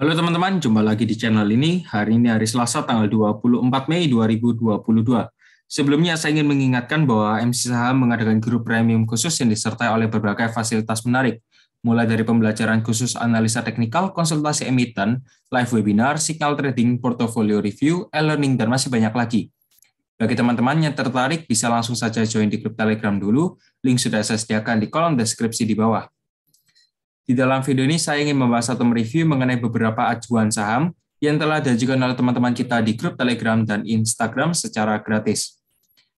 Halo teman-teman, jumpa lagi di channel ini. Hari ini hari Selasa tanggal 24 Mei 2022. Sebelumnya saya ingin mengingatkan bahwa MC Saham mengadakan grup premium khusus yang disertai oleh berbagai fasilitas menarik, mulai dari pembelajaran khusus analisa teknikal, konsultasi emiten, live webinar, signal trading, portfolio review, e-learning, dan masih banyak lagi. Bagi teman-teman yang tertarik, bisa langsung saja join di grup Telegram dulu. Link sudah saya sediakan di kolom deskripsi di bawah. Di dalam video ini saya ingin membahas atau mereview mengenai beberapa acuan saham yang telah diajukan oleh teman-teman kita di grup Telegram dan Instagram secara gratis.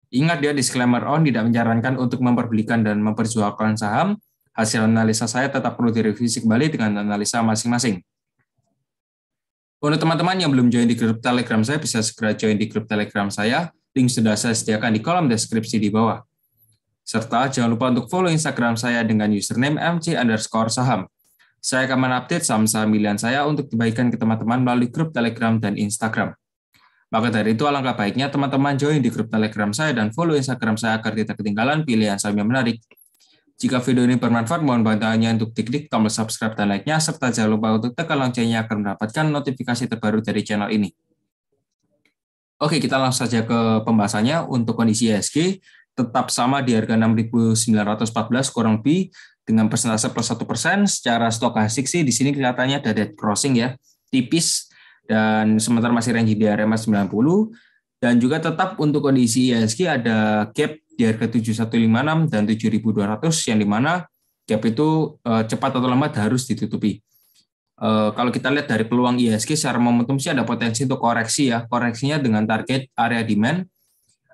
Ingat ya, disclaimer on tidak menyarankan untuk memperbelikan dan memperjualkan saham. Hasil analisa saya tetap perlu direvisi kembali dengan analisa masing-masing. Untuk teman-teman yang belum join di grup Telegram saya, bisa segera join di grup Telegram saya. Link sudah saya sediakan di kolom deskripsi di bawah. Serta jangan lupa untuk follow Instagram saya dengan username MC underscore saham. Saya akan mengupdate saham-saham pilihan saya untuk dibagikan ke teman-teman melalui grup Telegram dan Instagram. Maka dari itu alangkah baiknya teman-teman join di grup Telegram saya dan follow Instagram saya agar tidak ketinggalan pilihan saham yang menarik. Jika video ini bermanfaat, mohon bantuannya untuk klik-klik tombol subscribe dan like-nya, serta jangan lupa untuk tekan loncengnya agar mendapatkan notifikasi terbaru dari channel ini. Oke, kita langsung saja ke pembahasannya untuk kondisi ESG tetap sama di harga 6.914 kurang lebih dengan persentase plus satu persen. Secara stokastik sih di sini kelihatannya ada dead crossing ya, tipis dan sementara masih range di area 90 dan juga tetap untuk kondisi ISG ada gap di harga 7156 dan 7200 yang dimana gap itu eh, cepat atau lambat harus ditutupi. Eh, kalau kita lihat dari peluang ISG secara momentum sih ada potensi untuk koreksi ya, koreksinya dengan target area demand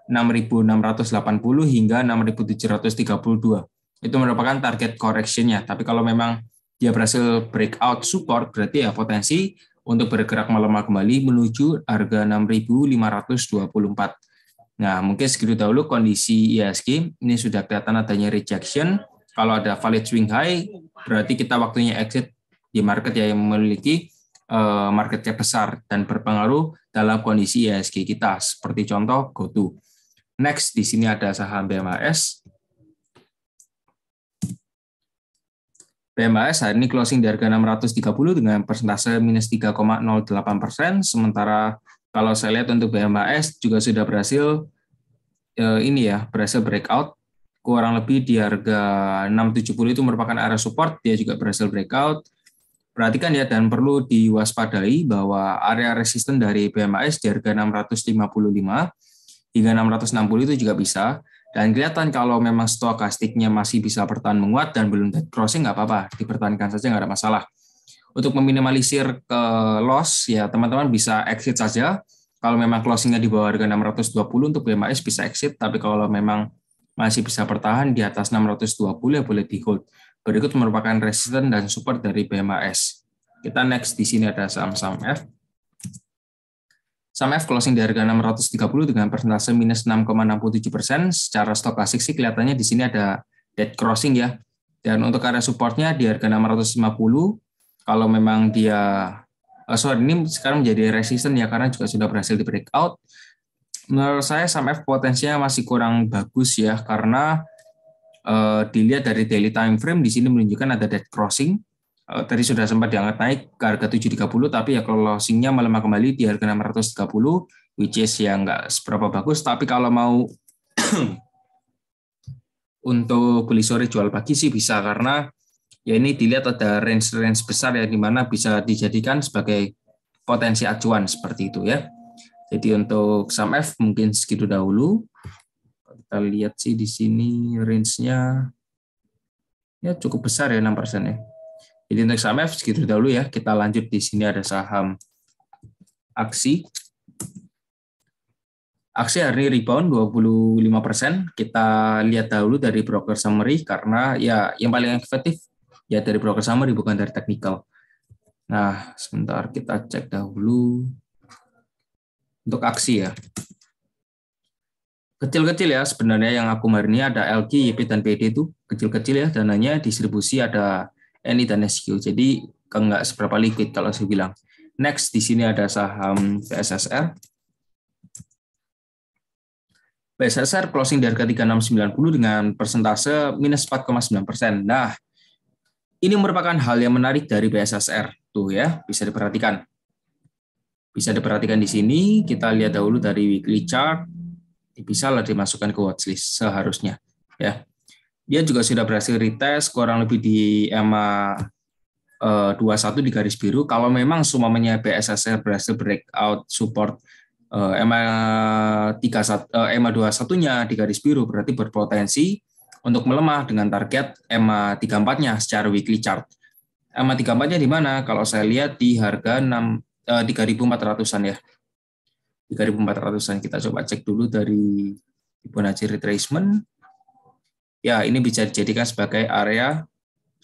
6.680 hingga 6.732. Itu merupakan target correction-nya. Tapi kalau memang dia berhasil breakout support, berarti ya potensi untuk bergerak melemah kembali menuju harga 6.524. Nah, mungkin segitu dahulu kondisi ISG. Ini sudah kelihatan adanya rejection. Kalau ada valid swing high, berarti kita waktunya exit di market ya, yang memiliki eh, market cap besar dan berpengaruh dalam kondisi ISG kita. Seperti contoh GoTo. Next, di sini ada saham BMAS. BMAS hari ini closing di harga 630 dengan persentase minus 3,08 persen, sementara kalau saya lihat untuk BMAS juga sudah berhasil eh, ini ya berhasil breakout kurang lebih di harga 670 itu merupakan area support dia juga berhasil breakout perhatikan ya dan perlu diwaspadai bahwa area resisten dari BMAS di harga 655 3660 itu juga bisa. Dan kelihatan kalau memang stokastiknya masih bisa bertahan menguat dan belum dead crossing nggak apa-apa, dipertahankan saja nggak ada masalah. Untuk meminimalisir ke eh, loss ya teman-teman bisa exit saja. Kalau memang closingnya di bawah harga 620 untuk BMAS bisa exit, tapi kalau memang masih bisa bertahan di atas 620 ya boleh di hold. Berikut merupakan resisten dan support dari BMAS. Kita next di sini ada saham-saham F. Saham F closing di harga 630 dengan persentase minus 6,67 persen. Secara stokastik sih kelihatannya di sini ada dead crossing ya. Dan untuk area supportnya di harga 650, kalau memang dia uh, sorry ini sekarang menjadi resisten ya karena juga sudah berhasil di breakout. Menurut saya saham F potensinya masih kurang bagus ya karena uh, dilihat dari daily time frame di sini menunjukkan ada dead crossing Eh, tadi sudah sempat diangkat naik ke harga 730 tapi ya kalau closingnya melemah kembali di harga 630 which is ya nggak seberapa bagus tapi kalau mau untuk beli sore jual pagi sih bisa karena ya ini dilihat ada range-range besar ya dimana bisa dijadikan sebagai potensi acuan seperti itu ya. Jadi untuk saham F mungkin segitu dahulu. Kita lihat sih di sini range-nya ya cukup besar ya 6% ya. Jadi untuk saham F segitu dahulu ya. Kita lanjut di sini ada saham aksi. Aksi hari ini rebound 25%. Kita lihat dahulu dari broker summary karena ya yang paling efektif ya dari broker summary bukan dari technical. Nah, sebentar kita cek dahulu untuk aksi ya. Kecil-kecil ya sebenarnya yang aku hari ini ada LG, YP, dan PD itu kecil-kecil ya dananya distribusi ada NI dan SQ. Jadi enggak seberapa liquid kalau saya bilang. Next di sini ada saham PSSR. PSSR closing di harga 3690 dengan persentase minus 4,9 persen. Nah, ini merupakan hal yang menarik dari PSSR. Tuh ya, bisa diperhatikan. Bisa diperhatikan di sini, kita lihat dahulu dari weekly chart, bisa lah dimasukkan ke watchlist seharusnya. ya dia juga sudah berhasil retest kurang lebih di EMA uh, 21 di garis biru. Kalau memang semuanya BSSR berhasil breakout support uh, EMA 31 satu EMA eh, 21-nya di garis biru berarti berpotensi untuk melemah dengan target EMA 34-nya secara weekly chart. EMA 34-nya di mana? Kalau saya lihat di harga 6 eh, ribu 3400-an ya. 3400-an kita coba cek dulu dari Fibonacci retracement Ya, ini bisa dijadikan sebagai area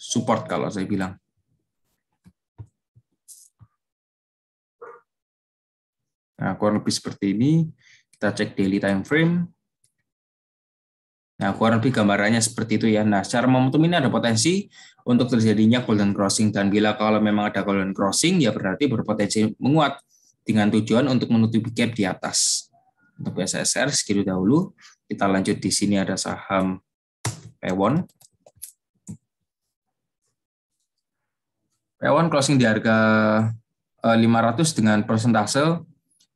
support kalau saya bilang. Nah, kurang lebih seperti ini. Kita cek daily time frame. Nah, kurang lebih gambarannya seperti itu ya. Nah, secara momentum ini ada potensi untuk terjadinya golden crossing. Dan bila kalau memang ada golden crossing, ya berarti berpotensi menguat dengan tujuan untuk menutupi gap di atas. Untuk SSR, segitu dahulu. Kita lanjut di sini ada saham Pewon. 1 closing di harga 500 eh, dengan persentase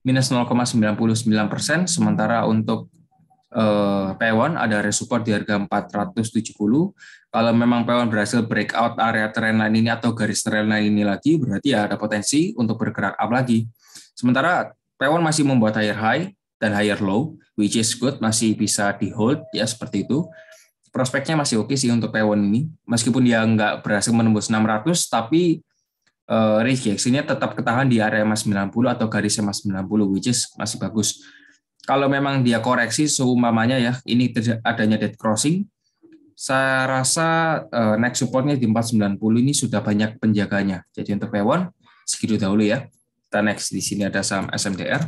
minus 0,99 persen, sementara untuk eh, P1 ada support di harga 470. Kalau memang Pewon berhasil breakout area line ini atau garis line ini lagi, berarti ya ada potensi untuk bergerak up lagi. Sementara Pewon masih membuat higher high dan higher low, which is good, masih bisa di hold ya seperti itu prospeknya masih oke okay sih untuk Taiwan ini. Meskipun dia nggak berhasil menembus 600, tapi uh, eh, range tetap ketahan di area emas 90 atau garis emas 90, which is masih bagus. Kalau memang dia koreksi seumpamanya ya, ini adanya dead crossing, saya rasa uh, next supportnya di 490 ini sudah banyak penjaganya. Jadi untuk Taiwan, segitu dahulu ya. Kita next di sini ada saham SMDR.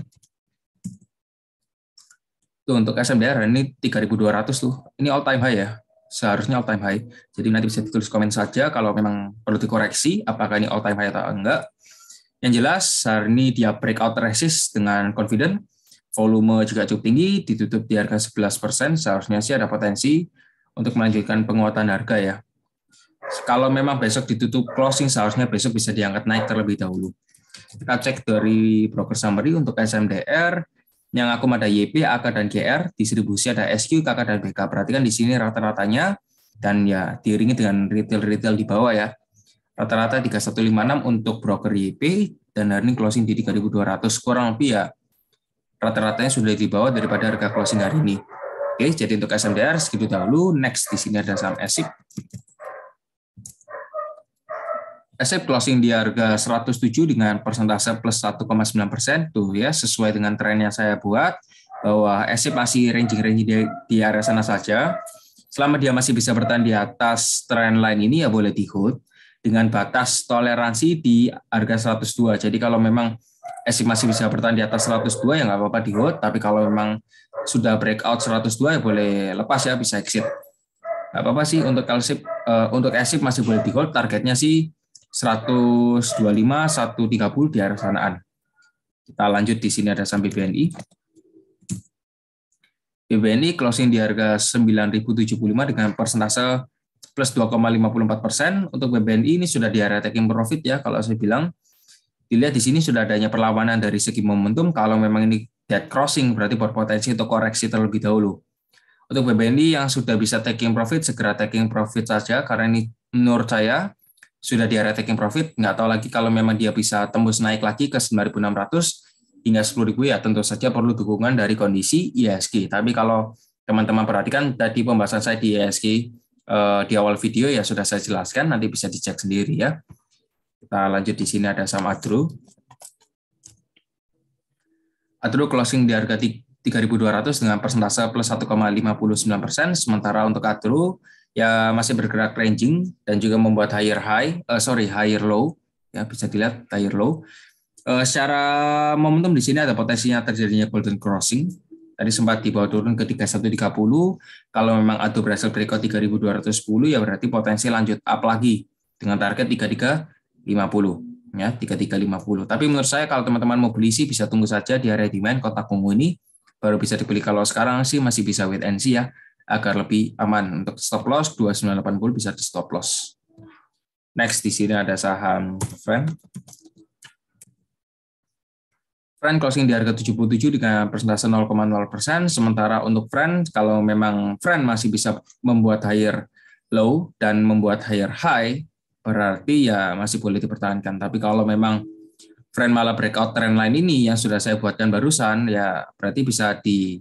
Tuh untuk SMDR ini 3200 tuh. Ini all time high ya. Seharusnya all time high. Jadi nanti bisa ditulis komen saja kalau memang perlu dikoreksi apakah ini all time high atau enggak. Yang jelas hari ini dia breakout resist dengan confident. Volume juga cukup tinggi, ditutup di harga 11%, seharusnya sih ada potensi untuk melanjutkan penguatan harga ya. Kalau memang besok ditutup closing, seharusnya besok bisa diangkat naik terlebih dahulu. Kita cek dari broker summary untuk SMDR yang akum ada YP, AK, dan GR, distribusi ada SQ, KK, dan BK. Perhatikan di sini rata-ratanya, dan ya diiringi dengan retail-retail di bawah ya. Rata-rata 3156 untuk broker YP, dan earning closing di 3200, kurang lebih ya rata-ratanya sudah di bawah daripada harga closing hari ini. Oke, jadi untuk SMDR segitu dahulu. Next di sini ada saham ESIP. Asset closing di harga 107 dengan persentase plus 1,9 persen tuh ya sesuai dengan tren yang saya buat bahwa asset masih ranging-ranging di, di area sana saja. Selama dia masih bisa bertahan di atas trend line ini ya boleh di hold dengan batas toleransi di harga 102. Jadi kalau memang asset masih bisa bertahan di atas 102 ya nggak apa-apa di hold, tapi kalau memang sudah breakout 102 ya boleh lepas ya bisa exit nggak apa-apa sih untuk kalsip uh, eh, untuk esip masih boleh di hold targetnya sih 125 130 di arah sanaan. Kita lanjut di sini ada sampai BNI BNI closing di harga 9.075 dengan persentase plus 2,54 persen. Untuk BBNI ini sudah di area taking profit ya kalau saya bilang. Dilihat di sini sudah adanya perlawanan dari segi momentum. Kalau memang ini dead crossing berarti berpotensi untuk koreksi terlebih dahulu. Untuk BBNI yang sudah bisa taking profit, segera taking profit saja karena ini menurut saya sudah di area taking profit, nggak tahu lagi kalau memang dia bisa tembus naik lagi ke 9.600 hingga 10.000 ya tentu saja perlu dukungan dari kondisi ISG. E Tapi kalau teman-teman perhatikan tadi pembahasan saya di ISG e eh, di awal video ya sudah saya jelaskan, nanti bisa dicek sendiri ya. Kita lanjut di sini ada sama Adru. Adru closing di harga 3.200 dengan persentase plus 1,59 persen, sementara untuk Adru ya masih bergerak ranging dan juga membuat higher high, uh, sorry higher low ya bisa dilihat higher low. Uh, secara momentum di sini ada potensinya terjadinya golden crossing. Tadi sempat dibawa turun ke 3130. Kalau memang ada berhasil berikut 3210 ya berarti potensi lanjut up lagi dengan target 3350 ya 3350. Tapi menurut saya kalau teman-teman mau beli sih bisa tunggu saja di area demand kotak ungu ini baru bisa dibeli kalau sekarang sih masih bisa wait and see ya agar lebih aman. Untuk stop loss 2980 bisa di stop loss. Next di sini ada saham Friend. Friend closing di harga 77 dengan persentase 0,0 persen. Sementara untuk Friend, kalau memang Friend masih bisa membuat higher low dan membuat higher high, berarti ya masih boleh dipertahankan. Tapi kalau memang Friend malah breakout trend line ini yang sudah saya buatkan barusan, ya berarti bisa di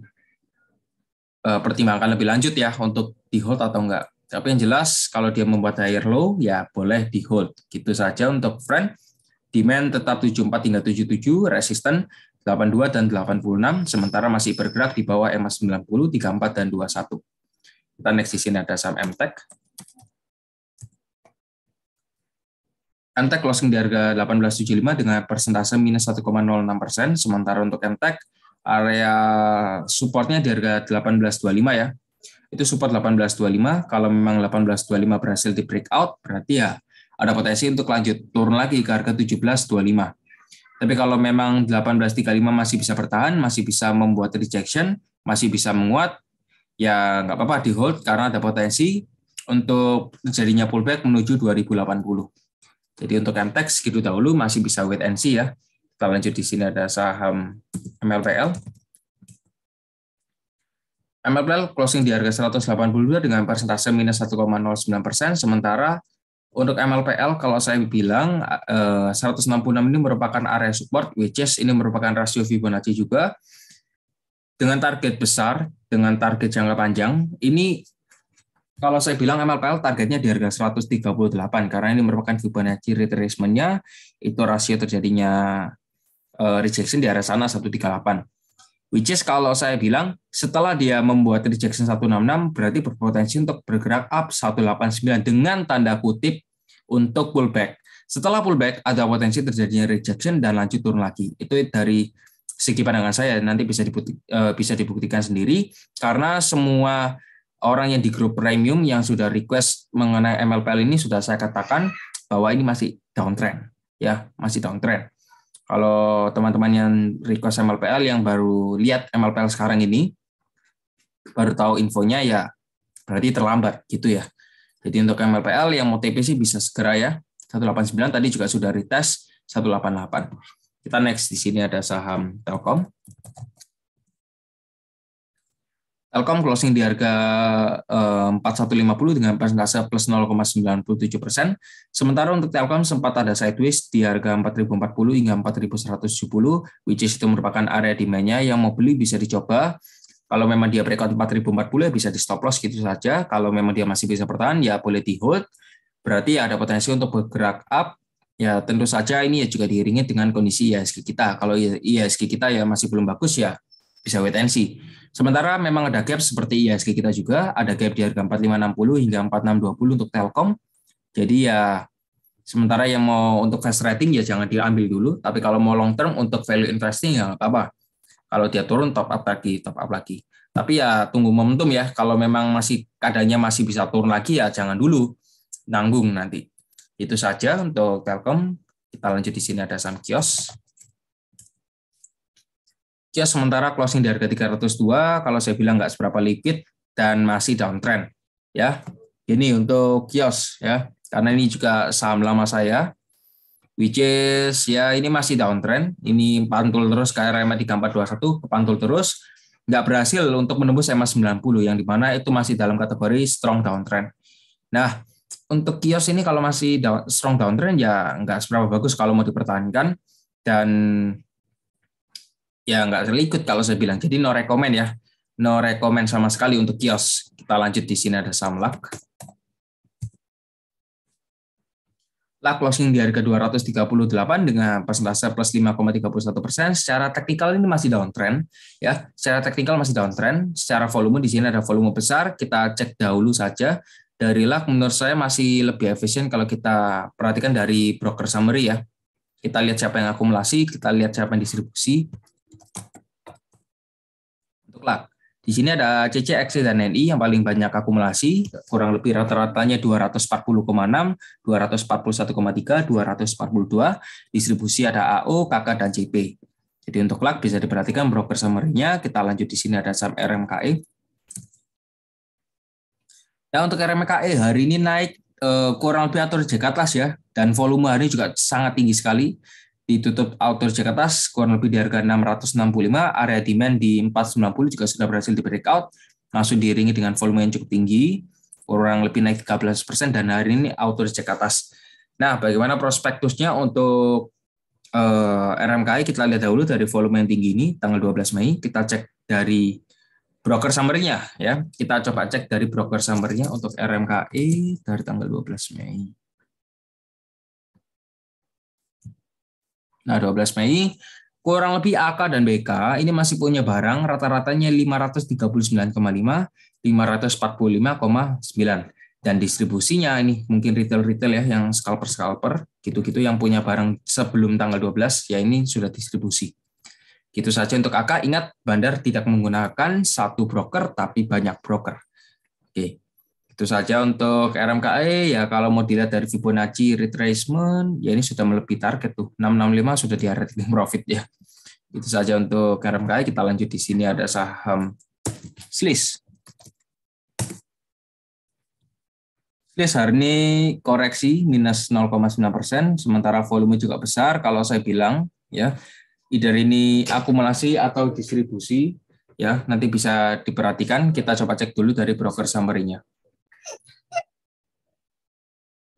uh, pertimbangkan lebih lanjut ya untuk di hold atau enggak. Tapi yang jelas kalau dia membuat higher low ya boleh di hold. Gitu saja untuk friend. Demand tetap 74 hingga 77, resisten 82 dan 86, sementara masih bergerak di bawah puluh 90, 34 dan 21. Kita next di sini ada saham MTEK. MTEK closing di harga 1875 dengan persentase minus 1,06 persen, sementara untuk MTEK area supportnya di harga 1825 ya. Itu support 1825. Kalau memang 1825 berhasil di breakout, berarti ya ada potensi untuk lanjut turun lagi ke harga 1725. Tapi kalau memang 1835 masih bisa bertahan, masih bisa membuat rejection, masih bisa menguat, ya nggak apa-apa di hold karena ada potensi untuk terjadinya pullback menuju 2080. Jadi untuk MTEX gitu dahulu masih bisa wait and see ya. Kita lanjut di sini ada saham MLPL. MLPL closing di harga 182 dengan persentase minus 1,09 persen, sementara untuk MLPL kalau saya bilang 166 eh, ini merupakan area support, which is ini merupakan rasio Fibonacci juga. Dengan target besar, dengan target jangka panjang, ini kalau saya bilang MLPL targetnya di harga 138 karena ini merupakan Fibonacci retracement-nya itu rasio terjadinya Eh, rejection di area sana 138. Which is kalau saya bilang setelah dia membuat rejection 166 berarti berpotensi untuk bergerak up 189 dengan tanda kutip untuk pullback. Setelah pullback ada potensi terjadinya rejection dan lanjut turun lagi. Itu dari segi pandangan saya nanti bisa dibukti, eh, bisa dibuktikan sendiri karena semua orang yang di grup premium yang sudah request mengenai MLPL ini sudah saya katakan bahwa ini masih downtrend ya, masih downtrend kalau teman-teman yang request MLPL yang baru lihat MLPL sekarang ini, baru tahu infonya ya berarti terlambat gitu ya. Jadi untuk MLPL yang mau TP sih bisa segera ya. 189 tadi juga sudah retest 188. Kita next di sini ada saham Telkom. Telkom closing di harga eh, 4150 dengan persentase plus 0,97 persen. Sementara untuk Telkom sempat ada sideways di harga 4040 hingga 4170, which is itu merupakan area demand-nya yang mau beli bisa dicoba. Kalau memang dia breakout 4040 ya bisa di stop loss gitu saja. Kalau memang dia masih bisa bertahan ya boleh di hold. Berarti ya ada potensi untuk bergerak up Ya tentu saja ini ya juga diiringi dengan kondisi IHSG kita. Kalau IHSG kita ya masih belum bagus ya bisa wait and see. Sementara memang ada gap seperti ISG kita juga, ada gap di harga 4560 hingga 4620 untuk Telkom. Jadi ya sementara yang mau untuk fast rating ya jangan diambil dulu, tapi kalau mau long term untuk value investing ya nggak apa-apa. Kalau dia turun top up lagi, top up lagi. Tapi ya tunggu momentum ya, kalau memang masih kadarnya masih bisa turun lagi ya jangan dulu nanggung nanti. Itu saja untuk Telkom. Kita lanjut di sini ada Samkios. Ya, sementara closing di harga 302 kalau saya bilang nggak seberapa liquid dan masih downtrend ya ini untuk kios ya karena ini juga saham lama saya which is ya ini masih downtrend ini pantul terus di KRM 3421 pantul terus nggak berhasil untuk menembus EMA 90 yang dimana itu masih dalam kategori strong downtrend nah untuk kios ini kalau masih down, strong downtrend ya nggak seberapa bagus kalau mau dipertahankan dan ya nggak ikut kalau saya bilang. Jadi no recommend ya. No recommend sama sekali untuk kios. Kita lanjut di sini ada Samlak. Lak closing di harga 238 dengan persentase plus 5,31 persen. Secara teknikal ini masih downtrend, ya. Secara teknikal masih downtrend. Secara volume di sini ada volume besar. Kita cek dahulu saja. Dari lak menurut saya masih lebih efisien kalau kita perhatikan dari broker summary ya. Kita lihat siapa yang akumulasi, kita lihat siapa yang distribusi, mutlak. Di sini ada CC, dan NI yang paling banyak akumulasi, kurang lebih rata-ratanya 240,6, 241,3, 242. Distribusi ada AO, KK, dan JP. Jadi untuk lag bisa diperhatikan broker summary-nya. Kita lanjut di sini ada saham RMKE. Nah ya, untuk RMKE hari ini naik eh, kurang lebih atur jekat ya, dan volume hari ini juga sangat tinggi sekali ditutup outdoor Jakarta kurang lebih di harga 665, area demand di 490 juga sudah berhasil di breakout, masuk diiringi dengan volume yang cukup tinggi, kurang lebih naik 13% dan hari ini outdoor Jakarta. Nah, bagaimana prospektusnya untuk uh, eh, RMKI kita lihat dahulu dari volume yang tinggi ini tanggal 12 Mei, kita cek dari broker summary ya. Kita coba cek dari broker summary untuk RMKI dari tanggal 12 Mei. Nah, 12 Mei kurang lebih AK dan BK ini masih punya barang rata-ratanya 539,5, 545,9 dan distribusinya ini mungkin retail-retail ya yang scalper-scalper gitu-gitu yang punya barang sebelum tanggal 12 ya ini sudah distribusi. Gitu saja untuk AK, ingat bandar tidak menggunakan satu broker tapi banyak broker. Oke. Itu saja untuk RMKE ya kalau mau dilihat dari Fibonacci retracement ya ini sudah melebihi target tuh 665 sudah di area trading profit ya. Itu saja untuk RMKE kita lanjut di sini ada saham Slis. Slis hari ini koreksi minus 0,9 persen, sementara volume juga besar. Kalau saya bilang ya, either ini akumulasi atau distribusi ya nanti bisa diperhatikan kita coba cek dulu dari broker summary-nya.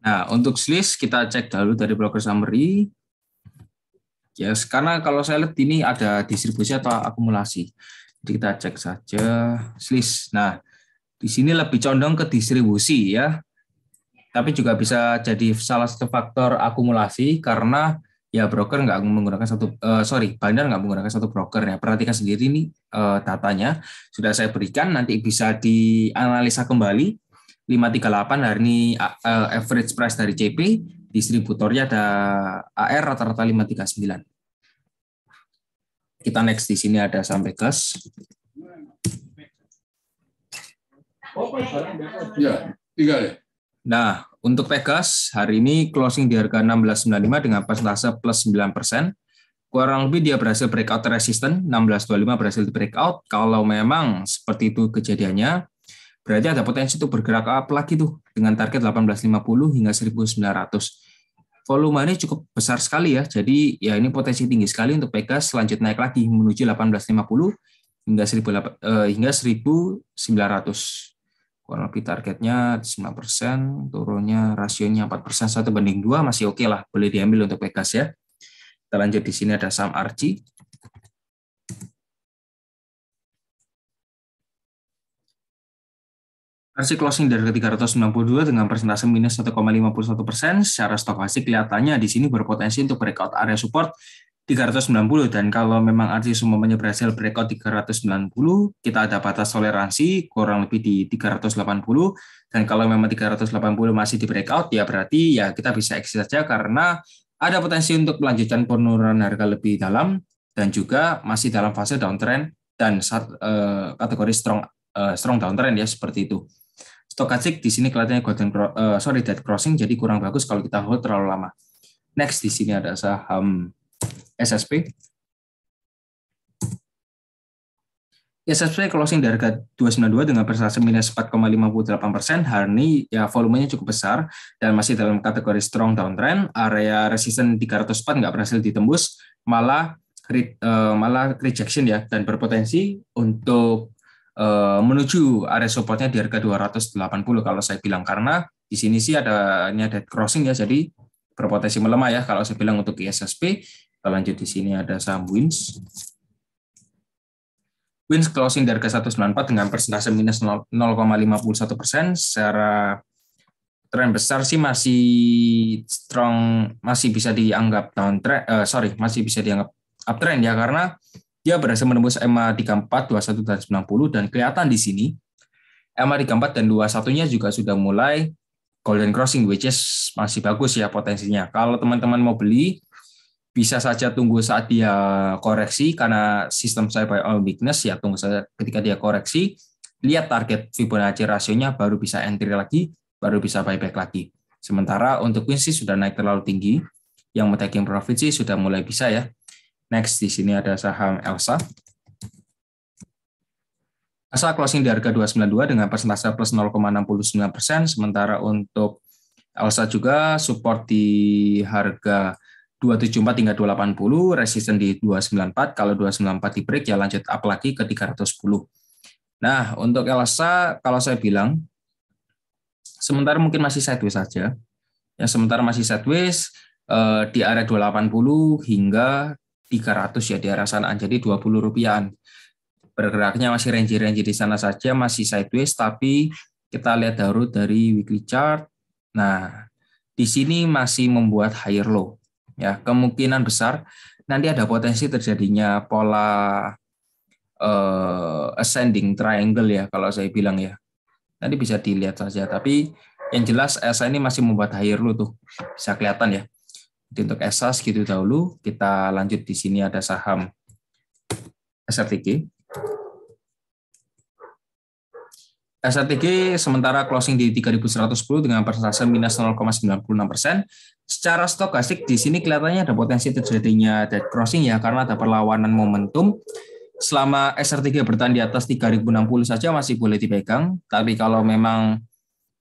Nah, untuk list kita cek dulu dari broker summary. Yes, karena kalau saya lihat ini ada distribusi atau akumulasi. Jadi kita cek saja list. Nah, di sini lebih condong ke distribusi ya. Tapi juga bisa jadi salah satu faktor akumulasi karena ya broker nggak menggunakan satu uh, sorry bandar nggak menggunakan satu broker ya perhatikan sendiri ini uh, eh, datanya sudah saya berikan nanti bisa dianalisa kembali 538 hari ini eh, average price dari CP, distributornya ada AR rata-rata 539. Kita next di sini ada sampai gas. Ya, tiga ya. Nah, untuk Pegas hari ini closing di harga 16.95 dengan persentase plus 9%. Kurang lebih dia berhasil breakout resisten 16.25 berhasil di breakout. Kalau memang seperti itu kejadiannya, Berarti ada potensi untuk bergerak up lagi tuh dengan target 1850 hingga 1900. Volumenya cukup besar sekali ya. Jadi ya ini potensi tinggi sekali untuk PK selanjut naik lagi menuju 1850 hingga 1000 eh, hingga 1900. Kurang lebih targetnya 9%, turunnya rasionya 4%, 1 banding 2 masih oke okay lah, boleh diambil untuk PK ya. Kita lanjut di sini ada saham Arci. Versi closing dari ke 392 dengan persentase minus 1,51 persen. Secara stokastik kelihatannya di sini berpotensi untuk breakout area support 390 dan kalau memang RC semuanya berhasil breakout 390, kita ada batas toleransi kurang lebih di 380 dan kalau memang 380 masih di breakout ya berarti ya kita bisa exit saja karena ada potensi untuk melanjutkan penurunan harga lebih dalam dan juga masih dalam fase downtrend dan saat, uh, eh, kategori strong uh, strong downtrend ya seperti itu. Stokastik di sini kelihatannya golden uh, sorry dead crossing jadi kurang bagus kalau kita hold terlalu lama. Next di sini ada saham SSP. SSP closing di harga 292 dengan persentase minus 4,58 persen. Hari ini ya volumenya cukup besar dan masih dalam kategori strong downtrend. Area resisten 304 nggak berhasil ditembus, malah eh, malah rejection ya dan berpotensi untuk Eh, menuju area supportnya di harga 280 kalau saya bilang karena di sini sih ada ini crossing ya jadi berpotensi melemah ya kalau saya bilang untuk ISSP e kita lanjut di sini ada saham wins wins closing di harga 194 dengan persentase minus 0,51 persen secara tren besar sih masih strong masih bisa dianggap downtrend eh, sorry masih bisa dianggap uptrend ya karena dia berhasil menembus MA 34, 21, dan 90, dan kelihatan di sini MA 34 dan 21-nya juga sudah mulai golden crossing, which is masih bagus ya potensinya. Kalau teman-teman mau beli, bisa saja tunggu saat dia koreksi, karena sistem saya by all weakness, ya tunggu saja ketika dia koreksi, lihat target Fibonacci rasionya, baru bisa entry lagi, baru bisa buyback lagi. Sementara untuk Quincy sudah naik terlalu tinggi, yang mau taking profit sih sudah mulai bisa ya, Next di sini ada saham Elsa. Elsa closing di harga 292 dengan persentase plus 0,69 persen, sementara untuk Elsa juga support di harga 274 hingga 280, resisten di 294. Kalau 294 di break ya lanjut up lagi ke 310. Nah, untuk Elsa kalau saya bilang sementara mungkin masih sideways saja. Ya sementara masih sideways eh, di area 280 hingga 300 ya di arah sana jadi 20 rupiahan bergeraknya masih range-range di sana saja masih sideways tapi kita lihat dahulu dari weekly chart nah di sini masih membuat higher low ya kemungkinan besar nanti ada potensi terjadinya pola uh, ascending triangle ya kalau saya bilang ya nanti bisa dilihat saja tapi yang jelas ESA ini masih membuat higher low tuh bisa kelihatan ya jadi untuk ESA segitu dahulu, kita lanjut di sini ada saham SRTG. SRTG sementara closing di 3.110 dengan persentase minus 0,96 persen. Secara stokastik di sini kelihatannya ada potensi terjadinya dead crossing ya karena ada perlawanan momentum. Selama SRTG bertahan di atas 3.060 saja masih boleh dipegang, tapi kalau memang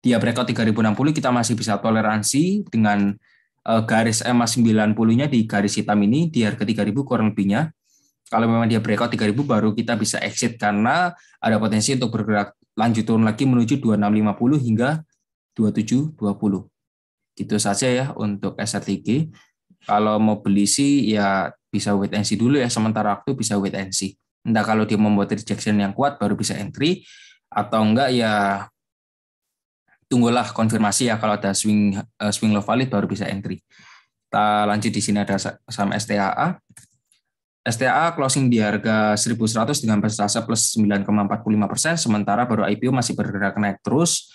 dia breakout 3.060 kita masih bisa toleransi dengan Eh, garis e EMA 90-nya di garis hitam ini di harga 3000 kurang lebihnya. Kalau memang dia breakout 3000 baru kita bisa exit karena ada potensi untuk bergerak lanjut turun lagi menuju 2650 hingga 2720. Gitu saja ya untuk SRTG. Kalau mau beli sih ya bisa wait and see dulu ya sementara waktu bisa wait and see. Entah kalau dia membuat rejection yang kuat baru bisa entry atau enggak ya tunggulah konfirmasi ya kalau ada swing uh, swing low valid baru bisa entry. Kita lanjut di sini ada saham STAA. STAA closing di harga 1100 dengan persentase plus 9,45 sementara baru IPO masih bergerak naik terus.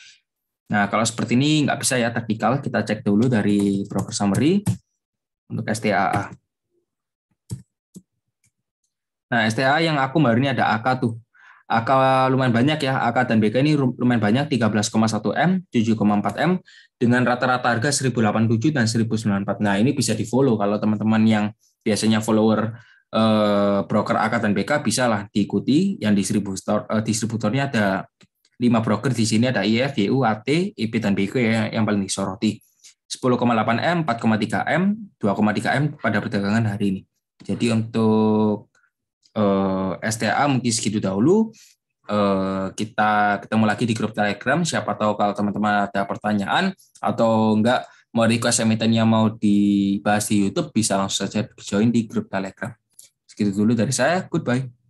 Nah, kalau seperti ini nggak bisa ya teknikal, kita cek dulu dari broker summary untuk STAA. Nah, STAA yang aku baru ini ada AK tuh. AK lumayan banyak ya. AK dan BK ini lumayan banyak 13,1 M, 7,4 M dengan rata-rata harga 1087 dan 1094. Nah, ini bisa di-follow kalau teman-teman yang biasanya follower eh, broker AK dan BK bisa lah diikuti yang distributor eh, distributornya ada lima broker di sini ada IF, YU, AT, IP dan BK ya yang paling disoroti. 10,8 M, 4,3 M, 2,3 M pada perdagangan hari ini. Jadi untuk uh, eh, STA mungkin segitu dahulu. Uh, kita ketemu lagi di grup Telegram. Siapa tahu kalau teman-teman ada pertanyaan atau enggak mau request emiten yang mau dibahas di YouTube bisa langsung saja join di grup Telegram. Segitu dulu dari saya. Goodbye.